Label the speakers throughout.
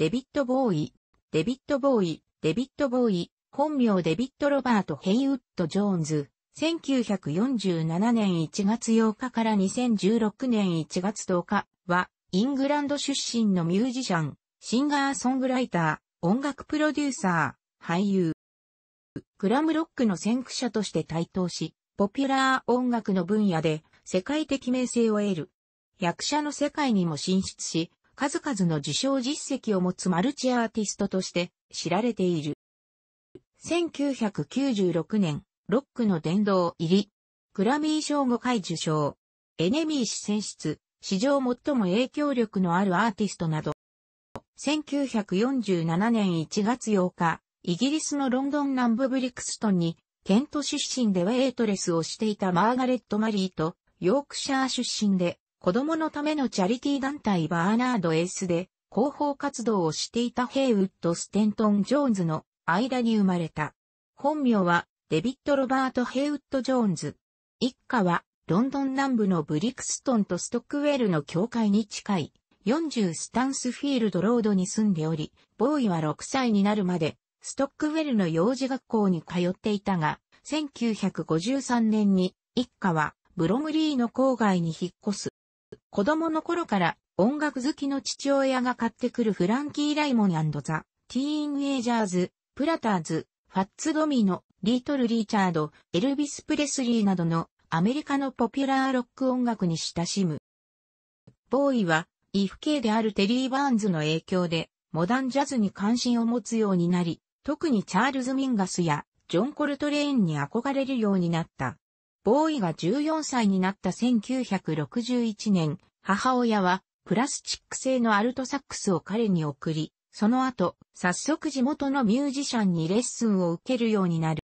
Speaker 1: デビット・ボーイ、デビット・ボーイ、デビット・ボーイ、本名デビット・ロバート・ヘイウッド・ジョーンズ、1947年1月8日から2016年1月10日は、イングランド出身のミュージシャン、シンガーソングライター、音楽プロデューサー、俳優。グラムロックの先駆者として台頭し、ポピュラー音楽の分野で世界的名声を得る。役者の世界にも進出し、数々の受賞実績を持つマルチアーティストとして知られている。1996年、ロックの殿堂入り、グラミー賞5回受賞、エネミー氏選出、史上最も影響力のあるアーティストなど、1947年1月8日、イギリスのロンドン南部ブリクストンに、ケント出身ではエイトレスをしていたマーガレット・マリーと、ヨークシャー出身で子供のためのチャリティー団体バーナード・エースで広報活動をしていたヘイウッド・ステントン・ジョーンズの間に生まれた。本名はデビッド・ロバート・ヘイウッド・ジョーンズ。一家はロンドン南部のブリクストンとストックウェルの境界に近い40スタンスフィールドロードに住んでおり、ボーイは6歳になるまでストックウェルの幼児学校に通っていたが、1953年に一家はブロムリーの郊外に引っ越す。子供の頃から音楽好きの父親が買ってくるフランキー・ライモンザ・ティーン・ウェイジャーズ、プラターズ、ファッツ・ドミノ、リートル・リーチャード、エルビス・プレスリーなどのアメリカのポピュラーロック音楽に親しむ。ボーイは、異フ系であるテリー・バーンズの影響で、モダンジャズに関心を持つようになり、特にチャールズ・ミンガスやジョン・コルトレーンに憧れるようになった。ボーイが14歳になった1961年、母親はプラスチック製のアルトサックスを彼に送り、その後、早速地元のミュージシャンにレッスンを受けるようになる。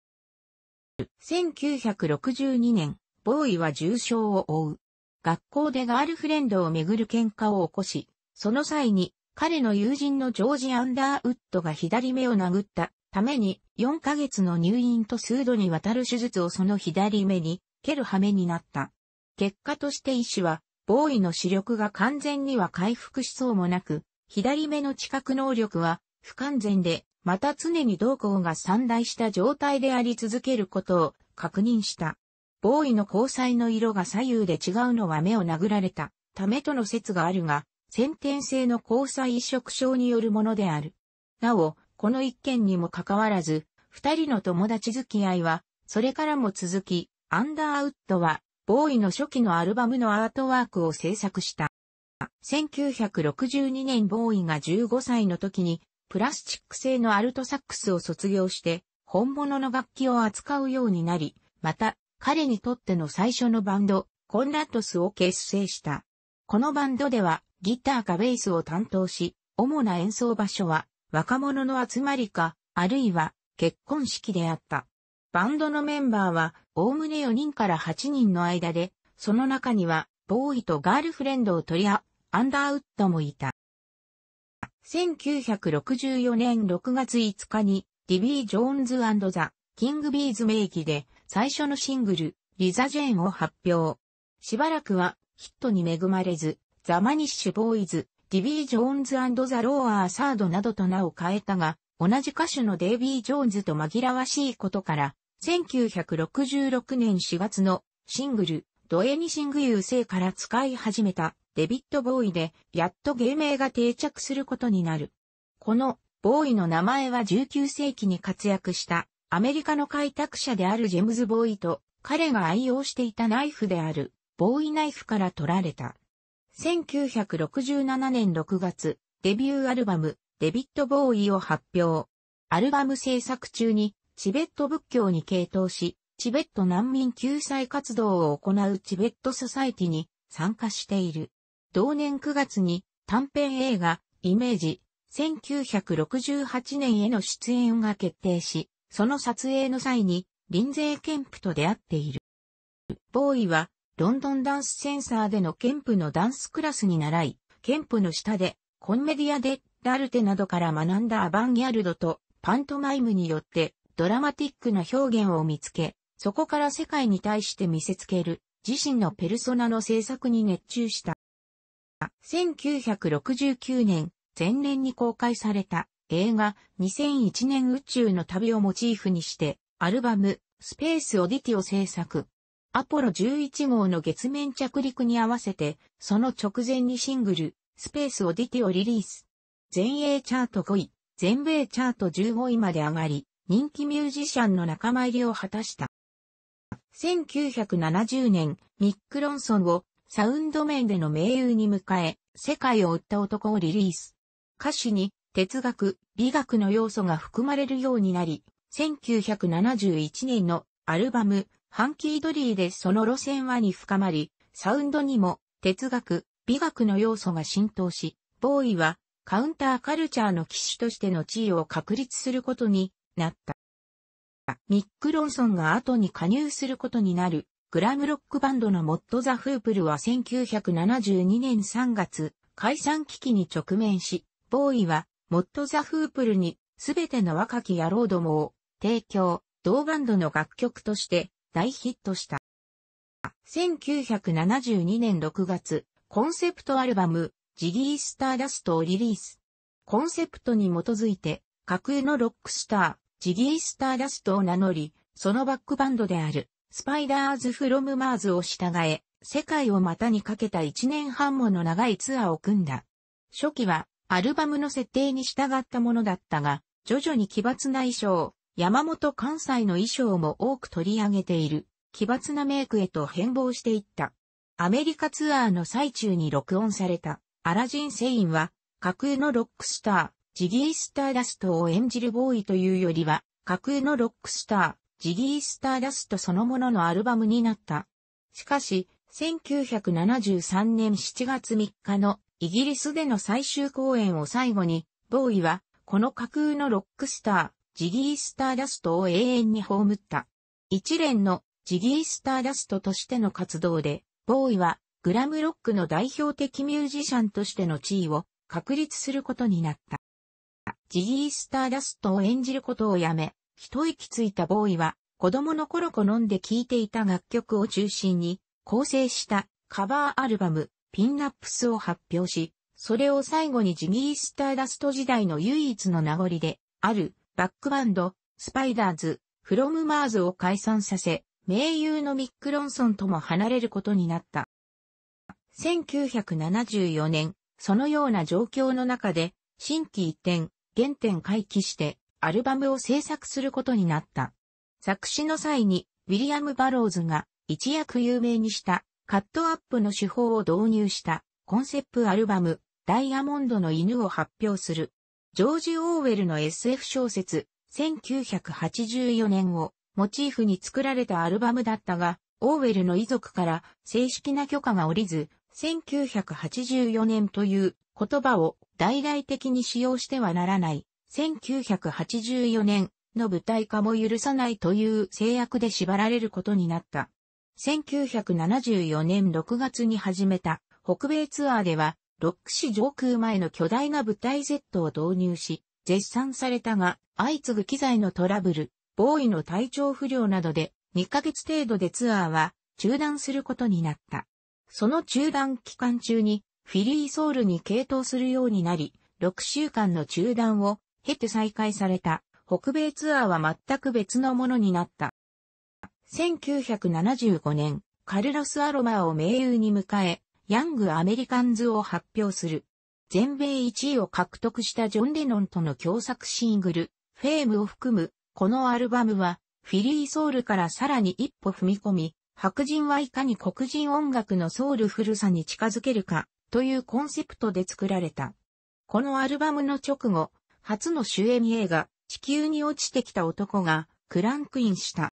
Speaker 1: 1962年、ボーイは重傷を負う。学校でガールフレンドをめぐる喧嘩を起こし、その際に彼の友人のジョージ・アンダーウッドが左目を殴ったために4ヶ月の入院と数度にわたる手術をその左目に蹴る羽目になった。結果として医師は、ボーイの視力が完全には回復しそうもなく、左目の知覚能力は不完全で、また常に動向が散大した状態であり続けることを確認した。ボーイの交際の色が左右で違うのは目を殴られたためとの説があるが、先天性の交際移植症によるものである。なお、この一件にもかかわらず、二人の友達付き合いは、それからも続き、アンダーウッドは、ボーイの初期のアルバムのアートワークを制作した。1962年ボーイが15歳の時に、プラスチック製のアルトサックスを卒業して、本物の楽器を扱うようになり、また、彼にとっての最初のバンド、コンラットスを結成した。このバンドでは、ギターかベースを担当し、主な演奏場所は、若者の集まりか、あるいは結婚式であった。バンドのメンバーは、おおむね4人から8人の間で、その中には、ボーイとガールフレンドを取り合、アンダーウッドもいた。1964年6月5日に、ディビー・ジョーンズザ・キング・ビーズ名義で、最初のシングル、リザ・ジェーンを発表。しばらくは、ヒットに恵まれず、ザ・マニッシュ・ボーイズ、ディビー・ジョーンズザ・ローアー・サードなどと名を変えたが、同じ歌手のデイビー・ジョーンズと紛らわしいことから、1966年4月のシングル、ドエニシング・ユーから使い始めたデビット・ボーイで、やっと芸名が定着することになる。このボーイの名前は19世紀に活躍したアメリカの開拓者であるジェムズ・ボーイと彼が愛用していたナイフであるボーイナイフから取られた。1967年6月、デビューアルバム、デビット・ボーイを発表。アルバム制作中に、チベット仏教に傾倒し、チベット難民救済活動を行うチベットソサイティに参加している。同年9月に短編映画、イメージ、1968年への出演が決定し、その撮影の際に、林税ン夫と出会っている。ボーイは、ロンドンダンスセンサーでのケンプのダンスクラスに習い、ケンプの下で、コンメディアで、ダルテなどから学んだアバンギャルドと、パントマイムによって、ドラマティックな表現を見つけ、そこから世界に対して見せつける、自身のペルソナの制作に熱中した。1969年、前年に公開された映画2001年宇宙の旅をモチーフにしてアルバムスペースオディティを制作。アポロ11号の月面着陸に合わせて、その直前にシングル、スペースオディティをリリース。全英チャート5位、全米チャート15位まで上がり、人気ミュージシャンの仲間入りを果たした。1970年、ミック・ロンソンをサウンド面での名優に迎え、世界を追った男をリリース。歌詞に哲学、美学の要素が含まれるようになり、1971年のアルバム、ハンキードリーでその路線はに深まり、サウンドにも哲学、美学の要素が浸透し、ボーイはカウンターカルチャーの騎士としての地位を確立することになった。ミック・ロンソンが後に加入することになる、グラムロックバンドのモッド・ザ・フープルは1972年3月、解散危機に直面し、ボーイは、モッド・ザ・フープルに、すべての若き野郎どもを、提供、同バンドの楽曲として、大ヒットした。1972年6月、コンセプトアルバム、ジギー・スターダストをリリース。コンセプトに基づいて、架空のロックスター、ジギー・スターダストを名乗り、そのバックバンドである、スパイダーズ・フロム・マーズを従え、世界を股にかけた1年半もの長いツアーを組んだ。初期は、アルバムの設定に従ったものだったが、徐々に奇抜な衣装、山本関西の衣装も多く取り上げている、奇抜なメイクへと変貌していった。アメリカツアーの最中に録音された、アラジン・セインは、架空のロックスター、ジギー・スターダストを演じるボーイというよりは、架空のロックスター、ジギー・スターダストそのもののアルバムになった。しかし、1973年7月3日のイギリスでの最終公演を最後に、ボーイは、この架空のロックスター、ジギースターダストを永遠に葬った。一連のジギースターダストとしての活動で、ボーイはグラムロックの代表的ミュージシャンとしての地位を確立することになった。ジギースターダストを演じることをやめ、一息ついたボーイは、子供の頃好んで聴いていた楽曲を中心に構成したカバーアルバムピンナップスを発表し、それを最後にジギースターダスト時代の唯一の名残であるバックバンド、スパイダーズ、フロムマーズを解散させ、盟友のミック・ロンソンとも離れることになった。1974年、そのような状況の中で、新規一転、原点回帰して、アルバムを制作することになった。作詞の際に、ウィリアム・バローズが一躍有名にしたカットアップの手法を導入したコンセプトアルバム、ダイヤモンドの犬を発表する。ジョージ・オーウェルの SF 小説、1984年をモチーフに作られたアルバムだったが、オーウェルの遺族から正式な許可が下りず、1984年という言葉を大々的に使用してはならない、1984年の舞台化も許さないという制約で縛られることになった。1974年6月に始めた北米ツアーではロック市上空前の巨大な舞台 Z を導入し、絶賛されたが、相次ぐ機材のトラブル、ボーイの体調不良などで、2ヶ月程度でツアーは中断することになった。その中断期間中に、フィリーソウルに傾倒するようになり、6週間の中断を経て再開された北米ツアーは全く別のものになった。1975年、カルロス・アロマを名友に迎え、ヤング・アメリカンズを発表する。全米1位を獲得したジョン・レノンとの共作シングル、フェームを含む、このアルバムは、フィリーソウルからさらに一歩踏み込み、白人はいかに黒人音楽のソウル古さに近づけるか、というコンセプトで作られた。このアルバムの直後、初の主演映画、地球に落ちてきた男が、クランクインした。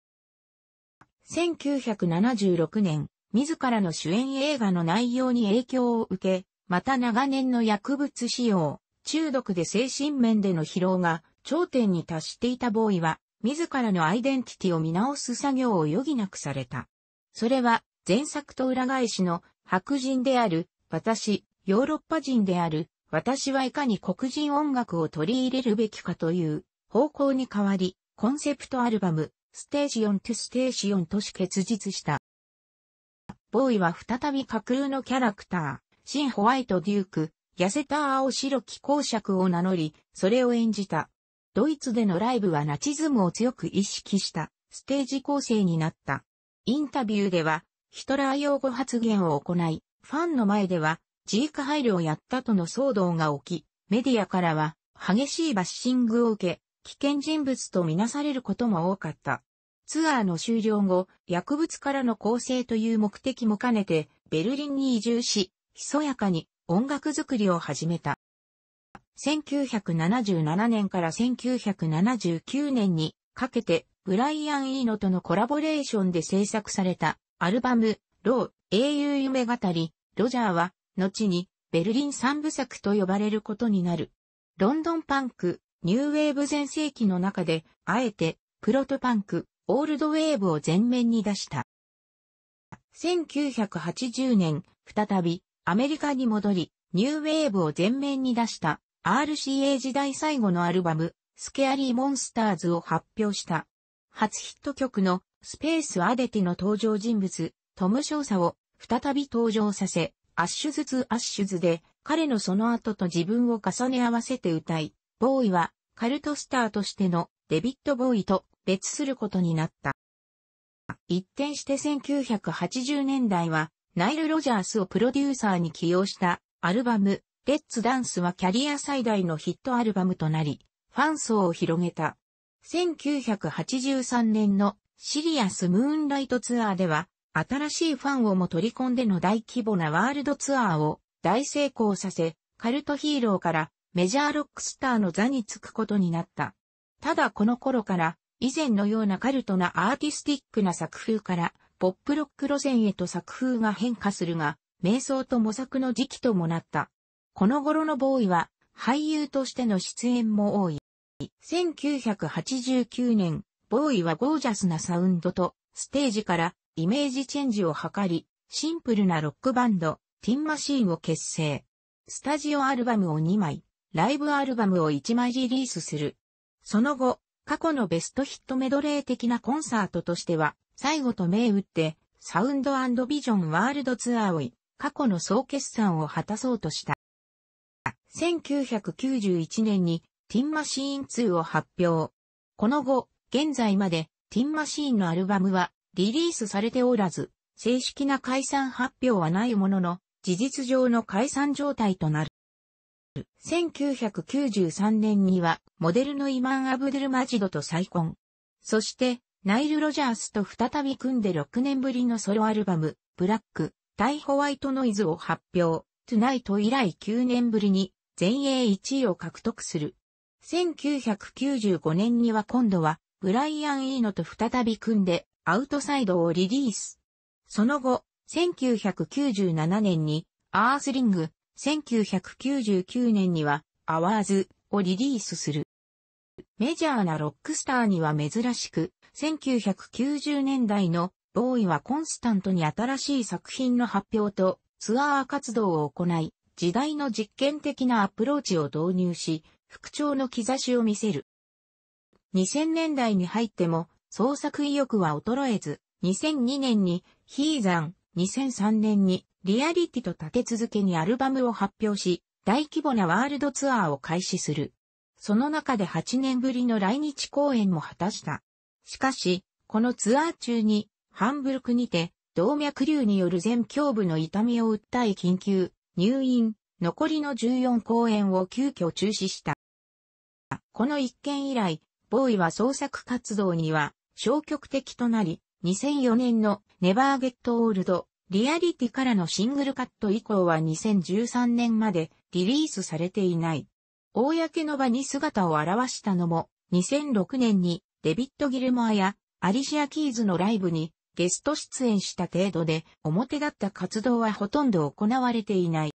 Speaker 1: 1976年、自らの主演映画の内容に影響を受け、また長年の薬物使用、中毒で精神面での疲労が頂点に達していたボーイは、自らのアイデンティティを見直す作業を余儀なくされた。それは、前作と裏返しの白人である、私、ヨーロッパ人である、私はいかに黒人音楽を取り入れるべきかという方向に変わり、コンセプトアルバム、ステーション・トゥ・ステーションとし結実した。ボーイは再び架空のキャラクター、シン・ホワイト・デューク、痩せた青白き公爵を名乗り、それを演じた。ドイツでのライブはナチズムを強く意識したステージ構成になった。インタビューでは、ヒトラー用語発言を行い、ファンの前では、ジーク配慮をやったとの騒動が起き、メディアからは、激しいバッシングを受け、危険人物とみなされることも多かった。ツアーの終了後、薬物からの構成という目的も兼ねて、ベルリンに移住し、ひそやかに音楽作りを始めた。1977年から1979年にかけて、ブライアン・イーノとのコラボレーションで制作されたアルバム、ロー、英雄夢語り、ロジャーは、後にベルリン三部作と呼ばれることになる。ロンドンパンク、ニューウェーブ前世紀の中で、あえて、プロトパンク、オールドウェーブを全面に出した。1980年、再び、アメリカに戻り、ニューウェーブを全面に出した、RCA 時代最後のアルバム、スケアリーモンスターズを発表した。初ヒット曲の、スペースアデティの登場人物、トム・ショーサを、再び登場させ、アッシュズ2アッシュズで、彼のその後と自分を重ね合わせて歌い、ボーイは、カルトスターとしての、デビッド・ボーイと別することになった。一転して1980年代は、ナイル・ロジャースをプロデューサーに起用したアルバム、レッツ・ダンスはキャリア最大のヒットアルバムとなり、ファン層を広げた。1983年のシリアス・ムーンライトツアーでは、新しいファンをも取り込んでの大規模なワールドツアーを大成功させ、カルトヒーローからメジャーロックスターの座につくことになった。ただこの頃から以前のようなカルトなアーティスティックな作風から、ポップロック路線へと作風が変化するが、瞑想と模索の時期ともなった。この頃のボーイは、俳優としての出演も多い。1989年、ボーイはゴージャスなサウンドと、ステージからイメージチェンジを図り、シンプルなロックバンド、ティンマシーンを結成。スタジオアルバムを2枚、ライブアルバムを1枚リリースする。その後、過去のベストヒットメドレー的なコンサートとしては、最後と銘打って、サウンドビジョンワールドツアーを過去の総決算を果たそうとした。1991年にティンマシーン2を発表。この後、現在までティンマシーンのアルバムはリリースされておらず、正式な解散発表はないものの、事実上の解散状態となる。1993年には、モデルのイマン・アブデルマジドと再婚。そして、ナイル・ロジャースと再び組んで6年ぶりのソロアルバム、ブラック、タイ・ホワイトノイズを発表、トゥナイト以来9年ぶりに全英1位を獲得する。1995年には今度は、ブライアン・イーノと再び組んで、アウトサイドをリリース。その後、1997年に、アースリング、1999年には、アワーズをリリースする。メジャーなロックスターには珍しく、1990年代のボーイはコンスタントに新しい作品の発表とツアー活動を行い、時代の実験的なアプローチを導入し、復調の兆しを見せる。2000年代に入っても創作意欲は衰えず、2002年にヒーザン、2003年にリアリティと立て続けにアルバムを発表し、大規模なワールドツアーを開始する。その中で8年ぶりの来日公演も果たした。しかし、このツアー中に、ハンブルクにて、動脈瘤による全胸部の痛みを訴え緊急、入院、残りの14公演を急遽中止した。この一件以来、ボーイは創作活動には消極的となり、2004年の Never Get Old リアリティからのシングルカット以降は2013年までリリースされていない。公の場に姿を現したのも2006年にデビッド・ギルモアやアリシア・キーズのライブにゲスト出演した程度で表だった活動はほとんど行われていない。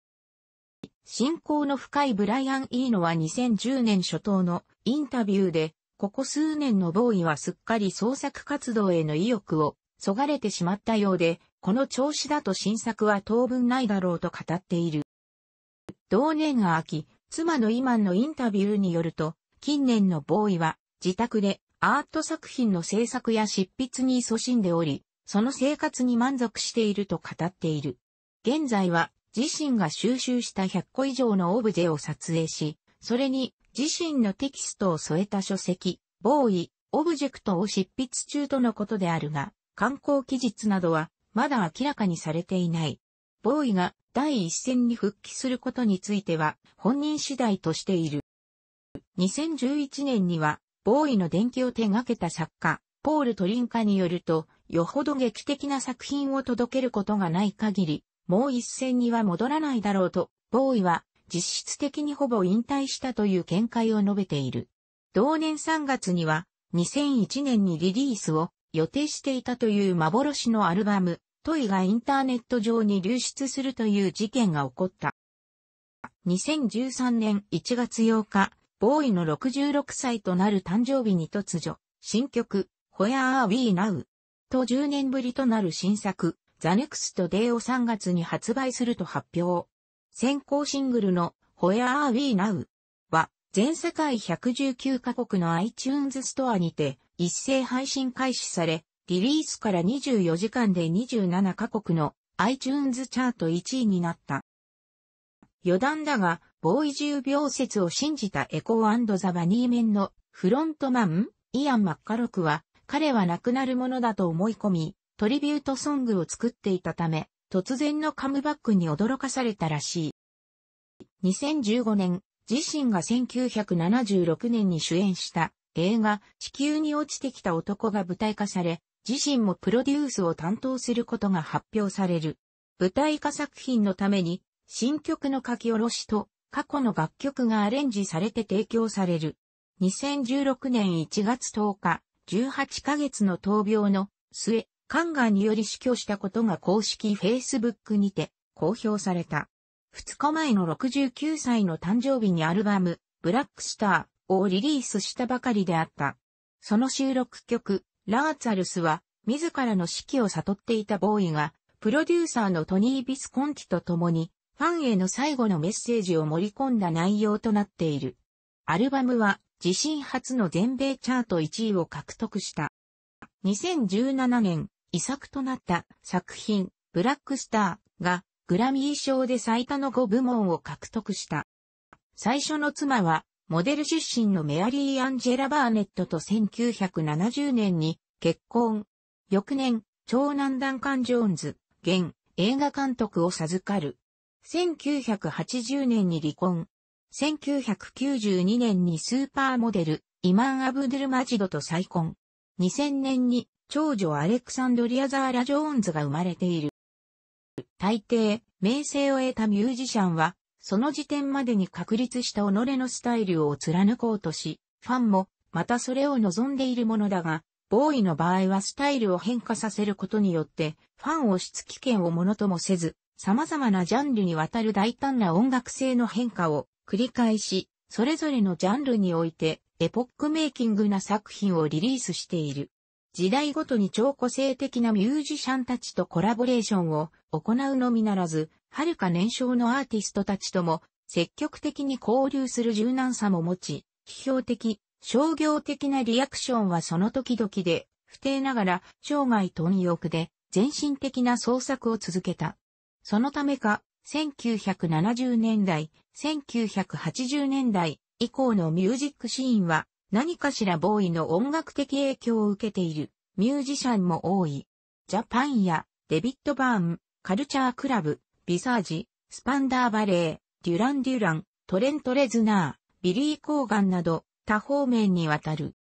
Speaker 1: 信仰の深いブライアン・イーノは2010年初頭のインタビューでここ数年のボーイはすっかり創作活動への意欲を、そがれてしまったようで、この調子だと新作は当分ないだろうと語っている。同年秋、妻のイマンのインタビューによると、近年のボーイは、自宅でアート作品の制作や執筆に勤しんでおり、その生活に満足していると語っている。現在は自身が収集した100個以上のオブジェを撮影し、それに自身のテキストを添えた書籍、ボーイ、オブジェクトを執筆中とのことであるが、観光期日などはまだ明らかにされていない。ボーイが第一線に復帰することについては本人次第としている。2011年には、ボーイの伝記を手掛けた作家、ポール・トリンカによると、よほど劇的な作品を届けることがない限り、もう一線には戻らないだろうと、ボーイは実質的にほぼ引退したという見解を述べている。同年3月には2001年にリリースを予定していたという幻のアルバム、トイがインターネット上に流出するという事件が起こった。2013年1月8日、ボーイの66歳となる誕生日に突如、新曲、ホ h ー・ w e Are We Now? と10年ぶりとなる新作、ザネクストデイを3月に発売すると発表。先行シングルの Where Are We Now は全世界119カ国の iTunes ストアにて一斉配信開始され、リリースから24時間で27カ国の iTunes チャート1位になった。余談だが、ボーイ10秒説を信じたエコーザ・バニーメンのフロントマン、イアン・マッカロクは、彼は亡くなるものだと思い込み、トリビュートソングを作っていたため、突然のカムバックに驚かされたらしい。2015年、自身が1976年に主演した映画地球に落ちてきた男が舞台化され、自身もプロデュースを担当することが発表される。舞台化作品のために新曲の書き下ろしと過去の楽曲がアレンジされて提供される。2016年1月10日、18ヶ月の闘病の末、肝がんにより死去したことが公式 Facebook にて公表された。2日前の69歳の誕生日にアルバム、ブラックスターをリリースしたばかりであった。その収録曲、ラーツァルスは、自らの死期を悟っていたボーイが、プロデューサーのトニー・ビスコンティと共に、ファンへの最後のメッセージを盛り込んだ内容となっている。アルバムは、自身初の全米チャート1位を獲得した。2017年、遺作となった作品、ブラックスターがグラミー賞で最多の5部門を獲得した。最初の妻は、モデル出身のメアリー・アンジェラ・バーネットと1970年に結婚。翌年、長男ダンカン・ジョーンズ、現映画監督を授かる。1980年に離婚。1992年にスーパーモデル、イマン・アブドゥルマジドと再婚。2000年に長女アレクサンドリア・ザーラ・ジョーンズが生まれている。大抵、名声を得たミュージシャンは、その時点までに確立した己のスタイルを貫こうとし、ファンも、またそれを望んでいるものだが、ボーイの場合はスタイルを変化させることによって、ファンをつき権をものともせず、様々なジャンルにわたる大胆な音楽性の変化を繰り返し、それぞれのジャンルにおいて、エポックメイキングな作品をリリースしている。時代ごとに超個性的なミュージシャンたちとコラボレーションを行うのみならず、遥か年少のアーティストたちとも積極的に交流する柔軟さも持ち、批評的、商業的なリアクションはその時々で、不定ながら生涯貪欲で全身的な創作を続けた。そのためか、1970年代、1980年代以降のミュージックシーンは何かしらボーイの音楽的影響を受けているミュージシャンも多い。ジャパンやデビッド・バーン、カルチャー・クラブ、ビサージ、スパンダー・バレー、デュラン・デュラン、トレント・レズナー、ビリー・コーガンなど多方面にわたる。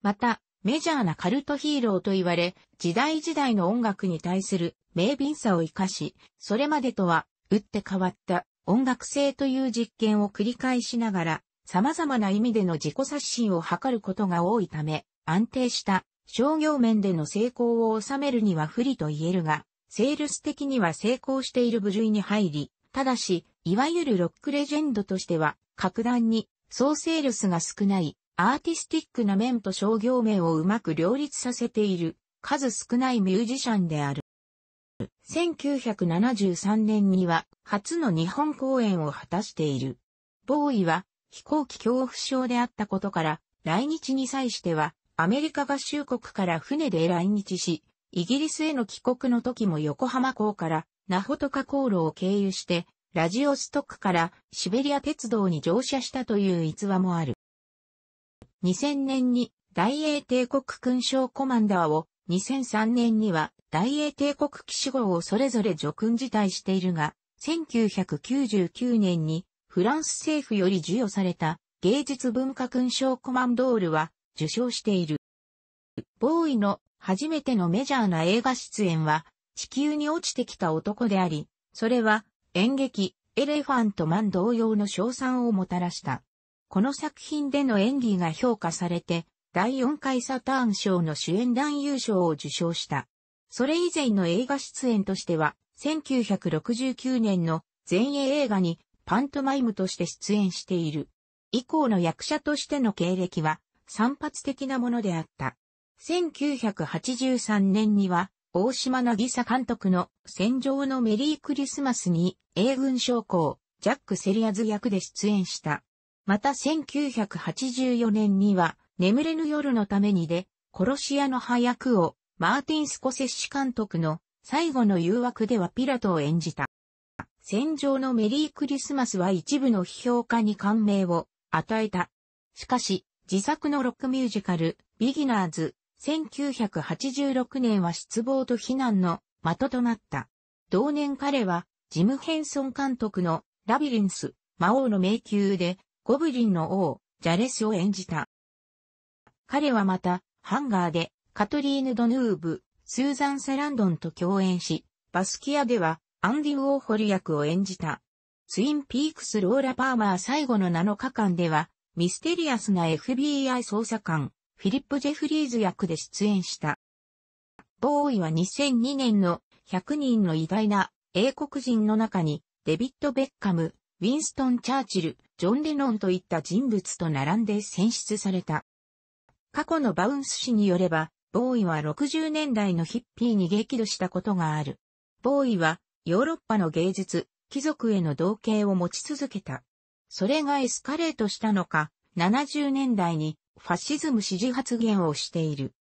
Speaker 1: また、メジャーなカルトヒーローと言われ、時代時代の音楽に対する明敏さを生かし、それまでとは打って変わった音楽性という実験を繰り返しながら、様々な意味での自己刷新を図ることが多いため、安定した商業面での成功を収めるには不利と言えるが、セールス的には成功している部類に入り、ただし、いわゆるロックレジェンドとしては、格段に総セールスが少ないアーティスティックな面と商業面をうまく両立させている数少ないミュージシャンである。1973年には初の日本公演を果たしている。ボーイは飛行機恐怖症であったことから、来日に際しては、アメリカ合衆国から船で来日し、イギリスへの帰国の時も横浜港からナホトカ航路を経由して、ラジオストックからシベリア鉄道に乗車したという逸話もある。2000年に大英帝国勲章コマンダーを、2003年には大英帝国騎士号をそれぞれ叙勲辞退しているが、1999年にフランス政府より授与された芸術文化勲章コマンドールは受賞している。ボーイの初めてのメジャーな映画出演は地球に落ちてきた男であり、それは演劇エレファントマン同様の賞賛をもたらした。この作品での演技が評価されて、第4回サターン賞の主演男優賞を受賞した。それ以前の映画出演としては、1969年の前衛映画にパントマイムとして出演している。以降の役者としての経歴は散発的なものであった。1983年には、大島渚監督の戦場のメリークリスマスに英軍将校、ジャック・セリアズ役で出演した。また1984年には、眠れぬ夜のためにで、殺し屋の葉役を、マーティン・スコセッシ監督の最後の誘惑ではピラトを演じた。戦場のメリークリスマスは一部の批評家に感銘を与えた。しかし、自作のロックミュージカル、ビギナーズ、1986年は失望と非難の的となった。同年彼は、ジム・ヘンソン監督のラビリンス、魔王の迷宮で、ゴブリンの王、ジャレスを演じた。彼はまた、ハンガーで、カトリーヌ・ドヌーブ、スーザン・サランドンと共演し、バスキアでは、アンディ・ウォーホル役を演じた。ツインピークス・ローラ・パーマー最後の7日間では、ミステリアスな FBI 捜査官、フィリップ・ジェフリーズ役で出演した。ボーイは2002年の100人の偉大な英国人の中に、デビッド・ベッカム、ウィンストン・チャーチル、ジョン・レノンといった人物と並んで選出された。過去のバウンス氏によれば、ボーイは60年代のヒッピーに激怒したことがある。ボーイはヨーロッパの芸術、貴族への同型を持ち続けた。それがエスカレートしたのか、70年代にファシズム支持発言をしている。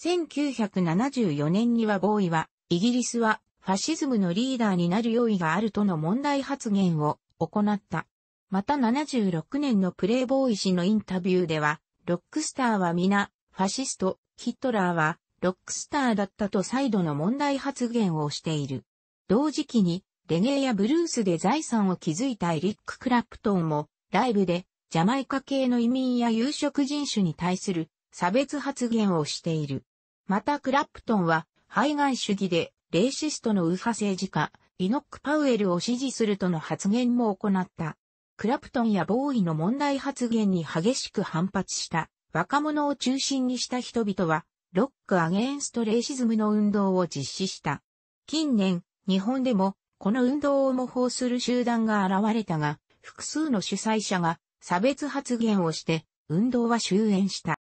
Speaker 1: 1974年にはボーイは、イギリスはファシズムのリーダーになる用意があるとの問題発言を行った。また76年のプレイボーイ氏のインタビューでは、ロックスターは皆、ファシスト、ヒットラーは、ロックスターだったと再度の問題発言をしている。同時期にレゲエやブルースで財産を築いたエリック・クラプトンもライブでジャマイカ系の移民や有色人種に対する差別発言をしている。またクラプトンは排外主義でレーシストの右派政治家イノック・パウエルを支持するとの発言も行った。クラプトンやボーイの問題発言に激しく反発した若者を中心にした人々はロック・アゲンスト・レイシズムの運動を実施した。近年、日本でも、この運動を模倣する集団が現れたが、複数の主催者が差別発言をして、運動は終焉した。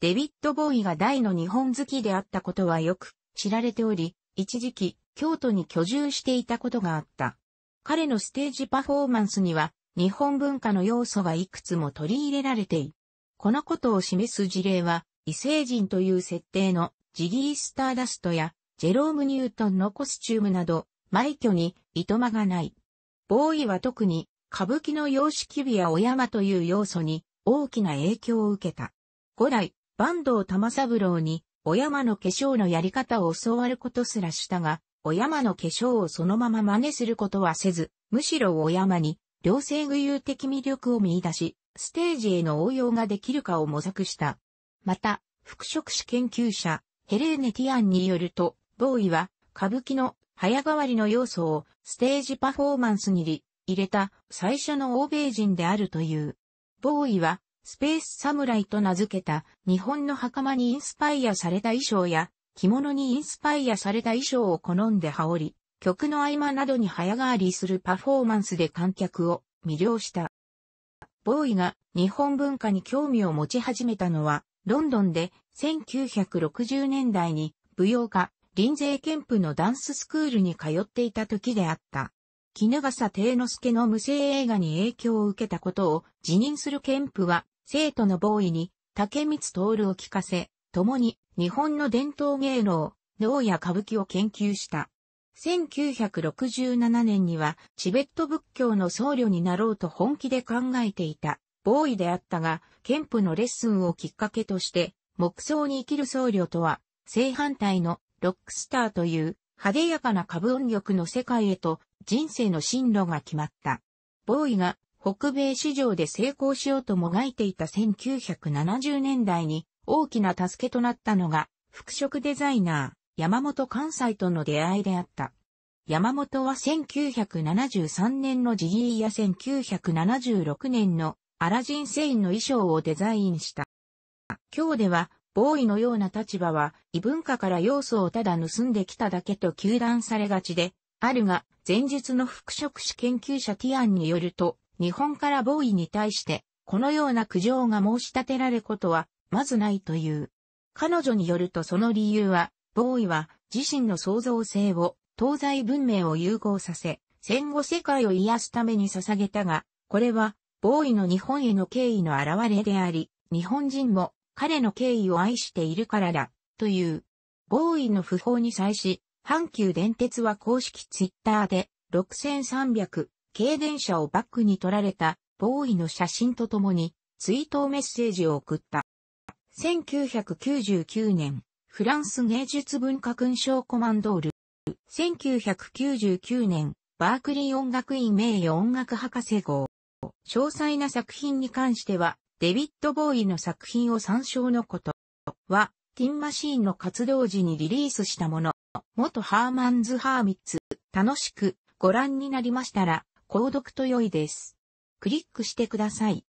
Speaker 1: デビッド・ボーイが大の日本好きであったことはよく知られており、一時期、京都に居住していたことがあった。彼のステージパフォーマンスには、日本文化の要素がいくつも取り入れられている。このことを示す事例は、異星人という設定のジギー・スターダストやジェローム・ニュートンのコスチュームなど、枚挙に糸間がない。ボーイは特に歌舞伎の様式美やお山という要素に大きな影響を受けた。古来、坂東玉三郎にお山の化粧のやり方を教わることすらしたが、お山の化粧をそのまま真似することはせず、むしろお山に良性具有的魅力を見出し、ステージへの応用ができるかを模索した。また、復職史研究者、ヘレーネ・ティアンによると、ボーイは歌舞伎の早変わりの要素をステージパフォーマンスに入れた最初の欧米人であるという。ボーイはスペースサムライと名付けた日本の袴にインスパイアされた衣装や着物にインスパイアされた衣装を好んで羽織り、曲の合間などに早変わりするパフォーマンスで観客を魅了した。ボーイが日本文化に興味を持ち始めたのは、ロンドンで1960年代に舞踊家、林税憲府のダンススクールに通っていた時であった。絹笠定之助の無声映画に影響を受けたことを辞任する憲府は、生徒のボーイに竹光徹を聞かせ、共に日本の伝統芸能、能や歌舞伎を研究した。1967年にはチベット仏教の僧侶になろうと本気で考えていた、ボーイであったが、憲府のレッスンをきっかけとして、木僧に生きる僧侶とは、正反対のロックスターという派手やかな株音力の世界へと人生の進路が決まった。ボーイが北米市場で成功しようともがいていた1970年代に大きな助けとなったのが服飾デザイナー山本関西との出会いであった。山本は1973年のジギーや1976年のアラジン・セインの衣装をデザインした。今日ではボーイのような立場は、異文化から要素をただ盗んできただけと糾弾されがちで、あるが、前述の復職史研究者ティアンによると、日本からボーイに対して、このような苦情が申し立てられることは、まずないという。彼女によるとその理由は、ボーイは自身の創造性を東西文明を融合させ、戦後世界を癒すために捧げたが、これは、ボーイの日本への敬意の表れであり、日本人も彼の敬意を愛しているからだ、という。ボーイの不法に際し、阪急電鉄は公式ツイッターで、6300軽電車をバックに撮られた、ボーイの写真とともに、追悼メッセージを送った。1999年、フランス芸術文化勲章コマンドール。1999年、バークリー音楽院名誉音楽博士号。詳細な作品に関しては、デビッド・ボーイの作品を参照のことは、ティンマシーンの活動時にリリースしたもの、元ハーマンズ・ハーミッツ、楽しくご覧になりましたら、購読と良いです。クリックしてください。